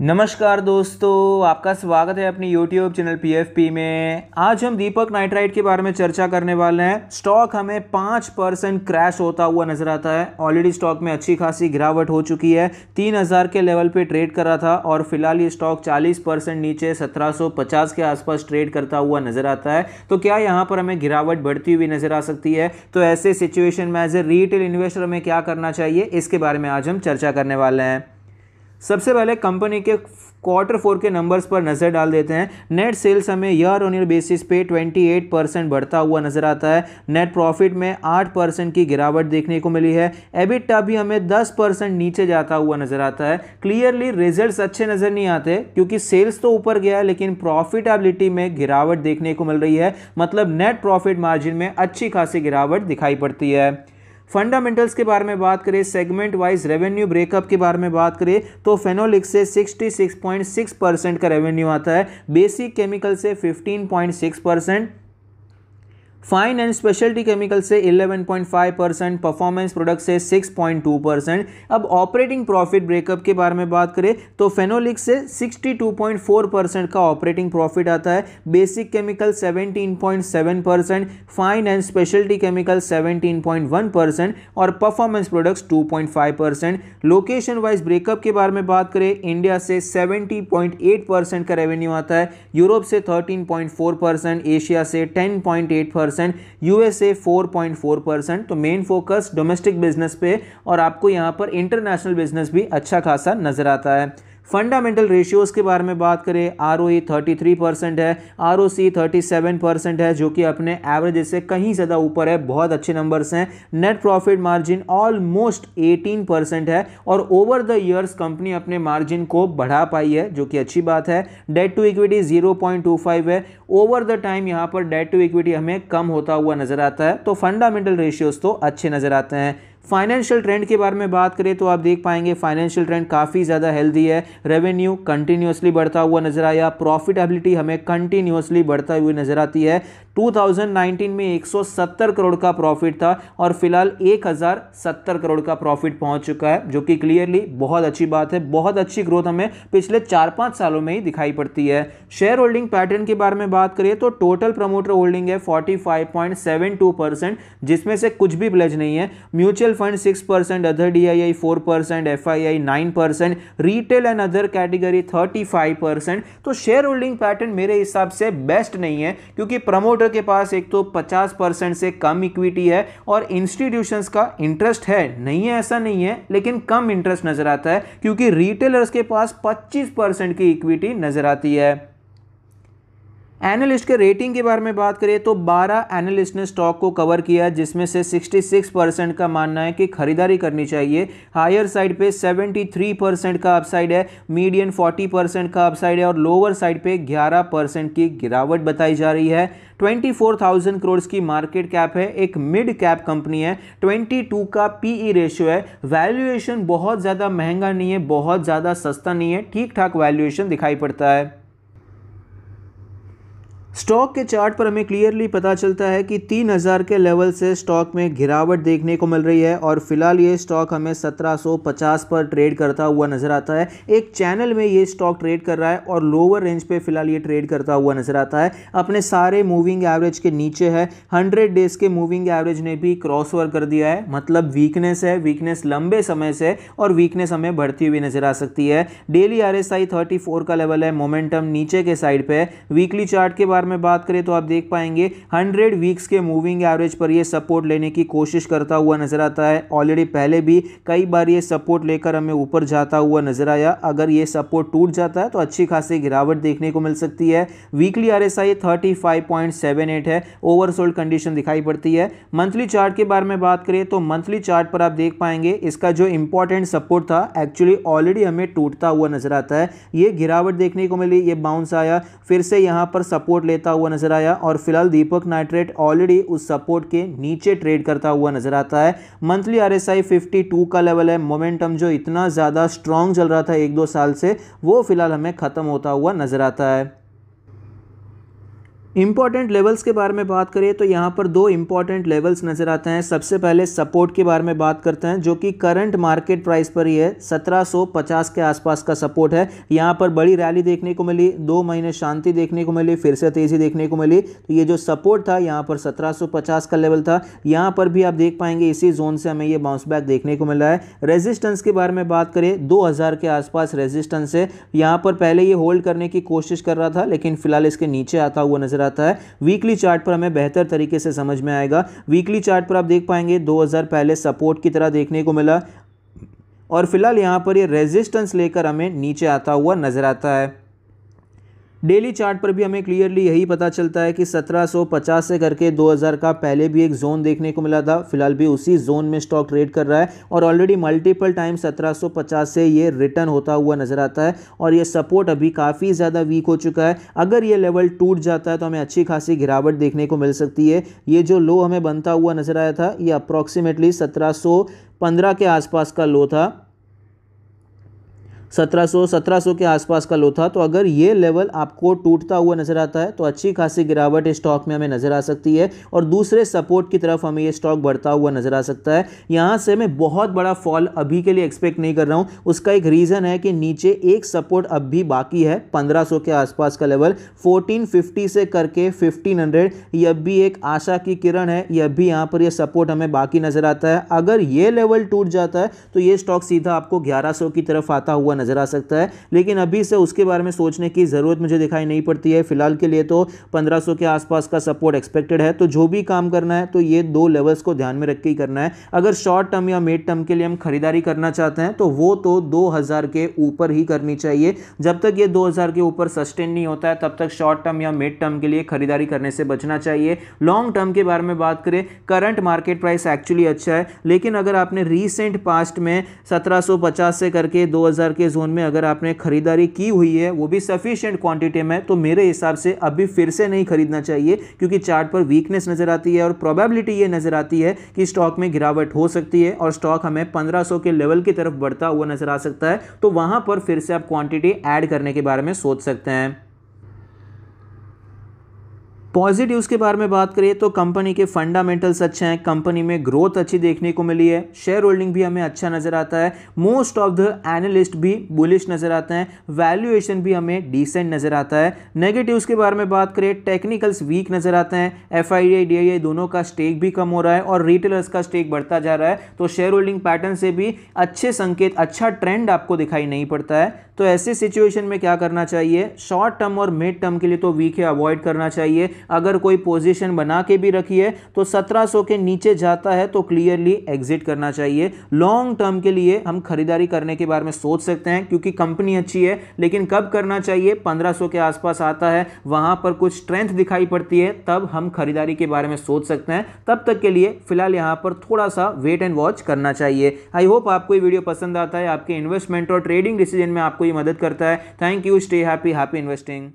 नमस्कार दोस्तों आपका स्वागत है अपनी YouTube चैनल पी में आज हम दीपक नाइट्राइट के बारे में चर्चा करने वाले हैं स्टॉक हमें पाँच परसेंट क्रैश होता हुआ नज़र आता है ऑलरेडी स्टॉक में अच्छी खासी गिरावट हो चुकी है तीन हज़ार के लेवल पे ट्रेड कर रहा था और फिलहाल ये स्टॉक चालीस परसेंट नीचे सत्रह सौ पचास के आसपास ट्रेड करता हुआ नज़र आता है तो क्या यहाँ पर हमें गिरावट बढ़ती हुई नज़र आ सकती है तो ऐसे सिचुएशन में एज ए रिटेल इन्वेस्टर हमें क्या करना चाहिए इसके बारे में आज हम चर्चा करने वाले हैं सबसे पहले कंपनी के क्वार्टर फोर के नंबर्स पर नज़र डाल देते हैं नेट सेल्स हमें ईयर ऑन ईयर बेसिस पे 28 परसेंट बढ़ता हुआ नज़र आता है नेट प्रॉफिट में 8 परसेंट की गिरावट देखने को मिली है एबिटा भी हमें 10 परसेंट नीचे जाता हुआ नज़र आता है क्लियरली रिजल्ट्स अच्छे नज़र नहीं आते क्योंकि सेल्स तो ऊपर गया है लेकिन प्रॉफिटेबिलिटी में गिरावट देखने को मिल रही है मतलब नेट प्रॉफिट मार्जिन में अच्छी खासी गिरावट दिखाई पड़ती है फंडामेंटल्स के बारे में बात करें सेगमेंट वाइज रेवेन्यू ब्रेकअप के बारे में बात करें तो फेनोलिक से 66.6 परसेंट का रेवेन्यू आता है बेसिक केमिकल से 15.6 percent fine and speciality chemical से 11.5 परसेंट परफॉर्मेंस प्रोडक्ट से 6.2 परसेंट अब ऑपरेटिंग प्रॉफिट ब्रेकअप के बारे में बात करें तो फेनोलिक से 62.4 परसेंट का ऑपरेटिंग प्रॉफिट आता है basic chemical 17.7 percent fine and speciality chemical 17.1 percent और performance products 2.5 percent location wise breakup के बारे में बात करें इंडिया से सेवेंटी परसेंट का रेवेन्यू आता है यूरोप से थर्टीन परसेंट एशिया से ten percent percent USA four percent तो मेन फोकस डोमेस्टिक बिजनेस पे और आपको यहाँ पर इंटरनेशनल बिजनेस भी अच्छा खासा नज़र आता है फंडामेंटल रेशियोज के बारे में बात करें R O E thirty three percent है R O C thirty seven percent है जो कि अपने एवरेज से कहीं ज़्यादा ऊपर है बहुत अच्छे नंबर्स हैं net profit margin almost eighteen percent है और ओवर द ईयर्स कंपनी अपने मार्जिन को बढ़ा पाई है जो कि अच्छी बात है debt to equity zero point two five है ओवर द टाइम यहाँ पर डेट टू इक्विटी हमें कम होता हुआ नजर आता है तो फंडामेंटल रेशियोज तो अच्छे नजर आते हैं फाइनेंशियल ट्रेंड के बारे में बात करें तो आप देख पाएंगे फाइनेंशियल ट्रेंड काफ़ी ज़्यादा हेल्दी है रेवेन्यू कंटिन्यूसली बढ़ता हुआ नजर आया प्रॉफिटेबिलिटी हमें कंटिन्यूसली बढ़ता हुई नजर आती है 2019 में 170 करोड़ का प्रॉफिट था और फिलहाल 1070 करोड़ का प्रॉफिट पहुंच चुका है जो कि क्लियरली बहुत अच्छी बात है बहुत अच्छी ग्रोथ हमें पिछले चार पाँच सालों में ही दिखाई पड़ती है शेयर होल्डिंग पैटर्न के बारे में बात करें तो टोटल प्रमोटर होल्डिंग है 45.72 परसेंट जिसमें से कुछ भी प्लेज नहीं है mutual mutual fund six percent other I four percent F I I nine percent retail and other category thirty five percent तो शेयर होल्डिंग पैटर्न मेरे हिसाब से बेस्ट नहीं है क्योंकि प्रमोटर के पास एक तो पचास परसेंट से कम इक्विटी है और इंस्टीट्यूशंस का इंटरेस्ट है नहीं है ऐसा नहीं है लेकिन कम इंटरेस्ट नजर आता है क्योंकि रिटेलर्स के पास पच्चीस परसेंट की इक्विटी नजर आती है एनालिस्ट के रेटिंग के बारे में बात करें तो 12 एनालिस्ट ने स्टॉक को कवर किया जिसमें से 66 परसेंट का मानना है कि खरीदारी करनी चाहिए हायर साइड पे 73 परसेंट का अपसाइड है मीडियम 40 परसेंट का अपसाइड है और लोअर साइड पे 11 परसेंट की गिरावट बताई जा रही है 24,000 करोड़ की मार्केट कैप है एक मिड कैप कंपनी है 22 का पीई रेशियो है वैल्यूएशन बहुत ज़्यादा महंगा नहीं है बहुत ज़्यादा सस्ता नहीं है ठीक ठाक वैल्यूएशन दिखाई पड़ता है स्टॉक के चार्ट पर हमें क्लियरली पता चलता है कि 3000 के लेवल से स्टॉक में गिरावट देखने को मिल रही है और फिलहाल ये स्टॉक हमें 1750 पर ट्रेड करता हुआ नज़र आता है एक चैनल में ये स्टॉक ट्रेड कर रहा है और लोअर रेंज पे फिलहाल ये ट्रेड करता हुआ नज़र आता है अपने सारे मूविंग एवरेज के नीचे है हंड्रेड डेज के मूविंग एवरेज ने भी क्रॉस ओवर कर दिया है मतलब वीकनेस है वीकनेस लंबे समय से और वीकनेस हमें बढ़ती हुई नज़र आ सकती है डेली आर एस का लेवल है मोमेंटम नीचे के साइड पर वीकली चार्ट के बारे लगातार में बात करें तो आप देख पाएंगे हंड्रेड वीक्स के मूविंग एवरेज पर यह सपोर्ट लेने की कोशिश करता हुआ नजर आता है ऑलरेडी पहले भी कई बार ये सपोर्ट लेकर हमें ऊपर जाता हुआ नजर आया अगर ये सपोर्ट टूट जाता है तो अच्छी खासी गिरावट देखने को मिल सकती है weekly R S I thirty five point seven eight है ओवरसोल्ड कंडीशन दिखाई पड़ती है मंथली चार्ट के बारे में बात करें तो मंथली चार्ट पर आप देख पाएंगे इसका जो इंपॉर्टेंट सपोर्ट था एक्चुअली ऑलरेडी हमें टूटता हुआ नजर आता है ये गिरावट देखने को मिली ये बाउंस आया फिर से यहां पर सपोर्ट लेता हुआ नजर आया और फिलहाल दीपक नाइट्रेट ऑलरेडी उस सपोर्ट के नीचे ट्रेड करता हुआ नजर आता है मंथली आर एस का लेवल है मोमेंटम जो इतना ज़्यादा स्ट्रांग चल रहा था एक दो साल से वो फिलहाल हमें ख़त्म होता हुआ नजर आता है इम्पॉर्टेंट लेवल्स के बारे में बात करें तो यहाँ पर दो इम्पॉर्टेंट लेवल्स नज़र आते हैं सबसे पहले सपोर्ट के बारे में बात करते हैं जो कि करंट मार्केट प्राइस पर ही है 1750 के आसपास का सपोर्ट है यहाँ पर बड़ी रैली देखने को मिली दो महीने शांति देखने को मिली फिर से तेज़ी देखने को मिली तो ये जो सपोर्ट था यहाँ पर सत्रह का लेवल था यहाँ पर भी आप देख पाएंगे इसी जोन से हमें ये बाउंस बैक देखने को मिला है रेजिस्टेंस के बारे में बात करें दो के आसपास रेजिस्टेंस है यहाँ पर पहले ये होल्ड करने की कोशिश कर रहा था लेकिन फिलहाल इसके नीचे आता हुआ नज़र आता है वीकली चार्ट पर हमें बेहतर तरीके से समझ में आएगा वीकली चार्ट पर आप देख पाएंगे 2000 पहले सपोर्ट की तरह देखने को मिला और फिलहाल यहाँ पर ये रेजिस्टेंस लेकर हमें नीचे आता हुआ नजर आता है डेली चार्ट पर भी हमें क्लियरली यही पता चलता है कि 1750 से करके 2000 का पहले भी एक जोन देखने को मिला था फिलहाल भी उसी जोन में स्टॉक ट्रेड कर रहा है और ऑलरेडी मल्टीपल टाइम 1750 से ये रिटर्न होता हुआ नजर आता है और ये सपोर्ट अभी काफ़ी ज़्यादा वीक हो चुका है अगर ये लेवल टूट जाता है तो हमें अच्छी खासी गिरावट देखने को मिल सकती है ये जो लो हमें बनता हुआ नजर आया था ये अप्रॉक्सीमेटली सत्रह पंद्रह के आसपास का लो था 1700 1700 के आसपास का लो था तो अगर ये लेवल आपको टूटता हुआ नज़र आता है तो अच्छी खासी गिरावट इस स्टॉक में हमें नज़र आ सकती है और दूसरे सपोर्ट की तरफ हमें ये स्टॉक बढ़ता हुआ नज़र आ सकता है यहाँ से मैं बहुत बड़ा फॉल अभी के लिए एक्सपेक्ट नहीं कर रहा हूँ उसका एक रीज़न है कि नीचे एक सपोर्ट अब भी बाकी है पंद्रह के आसपास का लेवल फोर्टीन से करके फिफ्टीन हंड्रेड भी एक आशा की किरण है यह भी यहाँ पर यह सपोर्ट हमें बाकी नज़र आता है अगर ये लेवल टूट जाता है तो ये स्टॉक सीधा आपको ग्यारह की तरफ आता हुआ नज़र आ सकता है लेकिन अभी से उसके बारे में सोचने की ज़रूरत मुझे दिखाई नहीं पड़ती है फिलहाल के लिए तो 1500 के आसपास का सपोर्ट एक्सपेक्टेड है तो जो भी काम करना है तो ये दो लेवल्स को ध्यान में रख के ही करना है अगर शॉर्ट टर्म या मिड टर्म के लिए हम खरीदारी करना चाहते हैं तो वो तो दो के ऊपर ही करनी चाहिए जब तक ये दो के ऊपर सस्टेन नहीं होता है तब तक शॉर्ट टर्म या मिड टर्म के लिए खरीदारी करने से बचना चाहिए लॉन्ग टर्म के बारे में बात करें करंट मार्केट प्राइस एक्चुअली अच्छा है लेकिन अगर आपने रीसेंट पास्ट में 1750 से करके 2000 के जोन में अगर आपने ख़रीदारी की हुई है वो भी सफिशिएंट क्वांटिटी में तो मेरे हिसाब से अभी फिर से नहीं खरीदना चाहिए क्योंकि चार्ट पर वीकनेस नज़र आती है और प्रोबेबिलिटी ये नज़र आती है कि स्टॉक में गिरावट हो सकती है और स्टॉक हमें 1500 के लेवल की तरफ बढ़ता हुआ नज़र आ सकता है तो वहाँ पर फिर से आप क्वांटिटी ऐड करने के बारे में सोच सकते हैं पॉजिटिव के बारे में बात करें तो कंपनी के फंडामेंटल्स अच्छे हैं कंपनी में ग्रोथ अच्छी देखने को मिली है शेयर होल्डिंग भी हमें अच्छा नज़र आता है मोस्ट ऑफ द एनालिस्ट भी बुलिश नज़र आते हैं वैल्यूएशन भी हमें डिसेंट नज़र आता है नेगेटिव के बारे में बात करें टेक्निकल्स वीक नज़र आते हैं एफ आई दोनों का स्टेक भी कम हो रहा है और रिटेलर्स का स्टेक बढ़ता जा रहा है तो शेयर होल्डिंग पैटर्न से भी अच्छे संकेत अच्छा ट्रेंड आपको दिखाई नहीं पड़ता है तो ऐसी सिचुएशन में क्या करना चाहिए शॉर्ट टर्म और मिड टर्म के लिए तो वीक है अवॉइड करना चाहिए अगर कोई पोजीशन बना के भी रखी है तो 1700 के नीचे जाता है तो क्लियरली एग्जिट करना चाहिए लॉन्ग टर्म के लिए हम खरीदारी करने के बारे में सोच सकते हैं क्योंकि कंपनी अच्छी है लेकिन कब करना चाहिए पंद्रह के आसपास आता है वहां पर कुछ स्ट्रेंथ दिखाई पड़ती है तब हम खरीदारी के बारे में सोच सकते हैं तब तक के लिए फिलहाल यहाँ पर थोड़ा सा वेट एंड वॉच करना चाहिए आई होप आपको ये वीडियो पसंद आता है आपके इन्वेस्टमेंट और ट्रेडिंग डिसीजन में आपको मदद करता है thank you stay happy happy investing